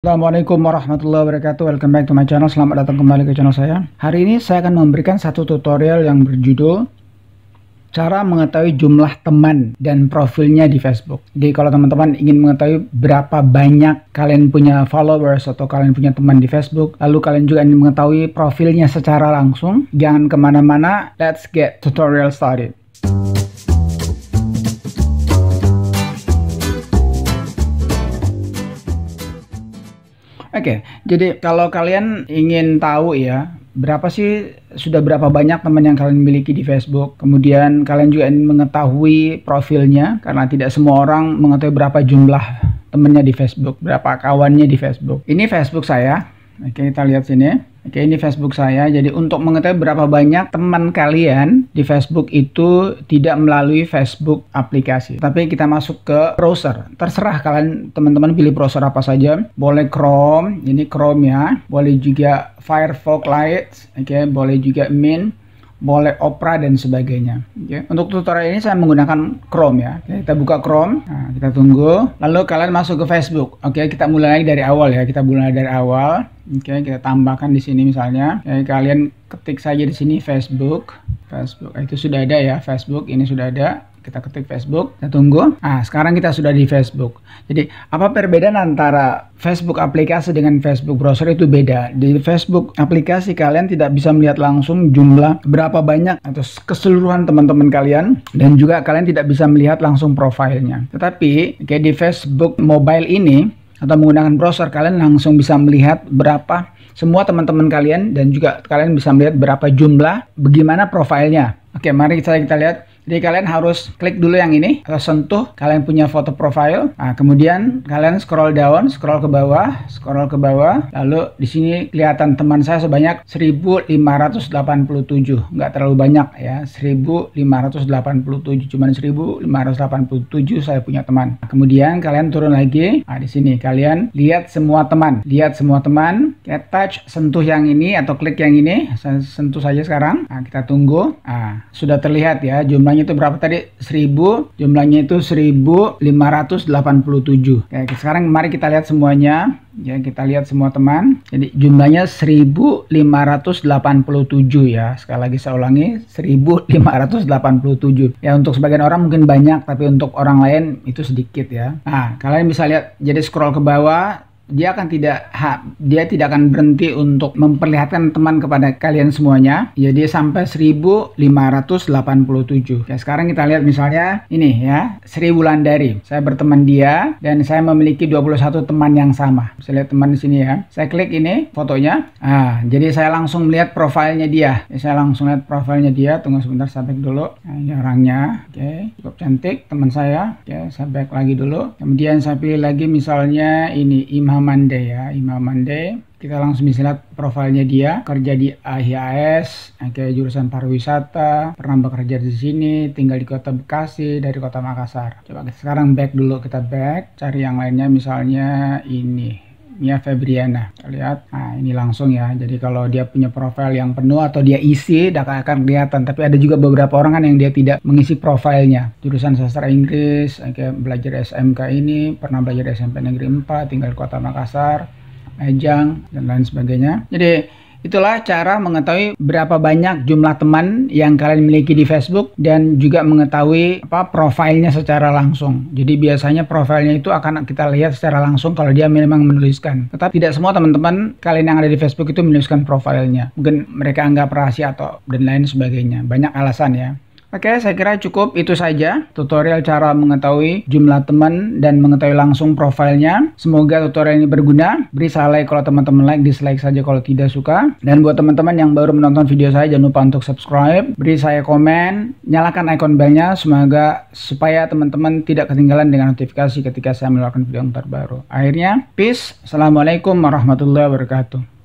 Assalamualaikum warahmatullahi wabarakatuh Welcome back to my channel Selamat datang kembali ke channel saya Hari ini saya akan memberikan satu tutorial yang berjudul Cara mengetahui jumlah teman dan profilnya di Facebook Jadi kalau teman-teman ingin mengetahui berapa banyak kalian punya followers Atau kalian punya teman di Facebook Lalu kalian juga ingin mengetahui profilnya secara langsung Jangan kemana-mana Let's get tutorial started Oke, okay, jadi kalau kalian ingin tahu ya, berapa sih sudah berapa banyak teman yang kalian miliki di Facebook? Kemudian kalian juga ingin mengetahui profilnya karena tidak semua orang mengetahui berapa jumlah temannya di Facebook, berapa kawannya di Facebook. Ini Facebook saya. Oke, kita lihat sini. Oke, ini Facebook saya. Jadi untuk mengetahui berapa banyak teman kalian di Facebook itu tidak melalui Facebook aplikasi. Tapi kita masuk ke browser. Terserah kalian teman-teman pilih browser apa saja. Boleh Chrome, ini Chrome ya. Boleh juga Firefox Lite, oke, boleh juga Mint boleh Opera dan sebagainya. Ya. Untuk tutorial ini saya menggunakan Chrome ya. Oke, kita buka Chrome, nah, kita tunggu. Lalu kalian masuk ke Facebook. Oke, kita mulai dari awal ya. Kita mulai dari awal. Oke, kita tambahkan di sini misalnya. Oke, kalian ketik saja di sini Facebook. Facebook itu sudah ada ya. Facebook ini sudah ada. Kita ketik Facebook, kita tunggu. Nah, sekarang kita sudah di Facebook. Jadi, apa perbedaan antara Facebook aplikasi dengan Facebook browser itu beda. Di Facebook aplikasi kalian tidak bisa melihat langsung jumlah berapa banyak atau keseluruhan teman-teman kalian dan juga kalian tidak bisa melihat langsung profilnya. Tetapi, kayak di Facebook mobile ini atau menggunakan browser kalian langsung bisa melihat berapa semua teman-teman kalian dan juga kalian bisa melihat berapa jumlah bagaimana profilnya oke mari kita kita lihat jadi kalian harus klik dulu yang ini, atau eh, sentuh kalian punya foto profile. Nah, kemudian kalian scroll down, scroll ke bawah, scroll ke bawah. Lalu di sini kelihatan teman saya sebanyak 1587. Nggak terlalu banyak ya, 1587. Cuman 1587 saya punya teman. Nah, kemudian kalian turun lagi. Nah, di sini kalian lihat semua teman. Lihat semua teman. Kita touch, sentuh yang ini atau klik yang ini. sentuh saja sekarang. Nah, kita tunggu. Nah, sudah terlihat ya jumlahnya itu berapa tadi? 1000. Jumlahnya itu 1587. Oke, sekarang mari kita lihat semuanya. Ya, kita lihat semua teman. Jadi jumlahnya 1587 ya. Sekali lagi saya ulangi 1587. Ya untuk sebagian orang mungkin banyak tapi untuk orang lain itu sedikit ya. Nah, kalian bisa lihat jadi scroll ke bawah dia akan tidak ha, dia tidak akan berhenti untuk memperlihatkan teman kepada kalian semuanya. Jadi ya, sampai 1587. Ya, sekarang kita lihat misalnya ini ya, Sri Wulandari. Saya berteman dia dan saya memiliki 21 teman yang sama. saya lihat teman di sini ya. Saya klik ini fotonya. Ah, jadi saya langsung melihat profilnya dia. Ya, saya langsung lihat profilnya dia. Tunggu sebentar sampai dulu. Nah, ini orangnya. Oke, cukup cantik teman saya. Oke, okay, saya back lagi dulu. Kemudian saya pilih lagi misalnya ini Imam Imam Mande ya, Imam Mande. Kita langsung bisa lihat profilnya dia, kerja di AHIAS, kayak jurusan pariwisata, pernah bekerja di sini, tinggal di kota Bekasi, dari kota Makassar. Coba sekarang back dulu, kita back, cari yang lainnya misalnya ini. Mia Febriana. Nah, kita lihat, nah ini langsung ya. Jadi kalau dia punya profil yang penuh atau dia isi, tidak akan kelihatan. Tapi ada juga beberapa orang kan yang dia tidak mengisi profilnya. Jurusan sastra Inggris, kayak belajar SMK ini, pernah belajar SMP Negeri 4, tinggal di Kota Makassar, Ejang, dan lain sebagainya. Jadi Itulah cara mengetahui berapa banyak jumlah teman yang kalian miliki di Facebook dan juga mengetahui apa profilnya secara langsung. Jadi biasanya profilnya itu akan kita lihat secara langsung kalau dia memang menuliskan. Tetapi tidak semua teman-teman kalian yang ada di Facebook itu menuliskan profilnya. Mungkin mereka anggap rahasia atau dan lain sebagainya. Banyak alasan ya. Oke, saya kira cukup itu saja tutorial cara mengetahui jumlah teman dan mengetahui langsung profilnya. Semoga tutorial ini berguna. Beri saya like kalau teman-teman like, dislike saja kalau tidak suka. Dan buat teman-teman yang baru menonton video saya, jangan lupa untuk subscribe. Beri saya komen, nyalakan icon belnya semoga supaya teman-teman tidak ketinggalan dengan notifikasi ketika saya melakukan video yang terbaru. Akhirnya, peace. Assalamualaikum warahmatullahi wabarakatuh.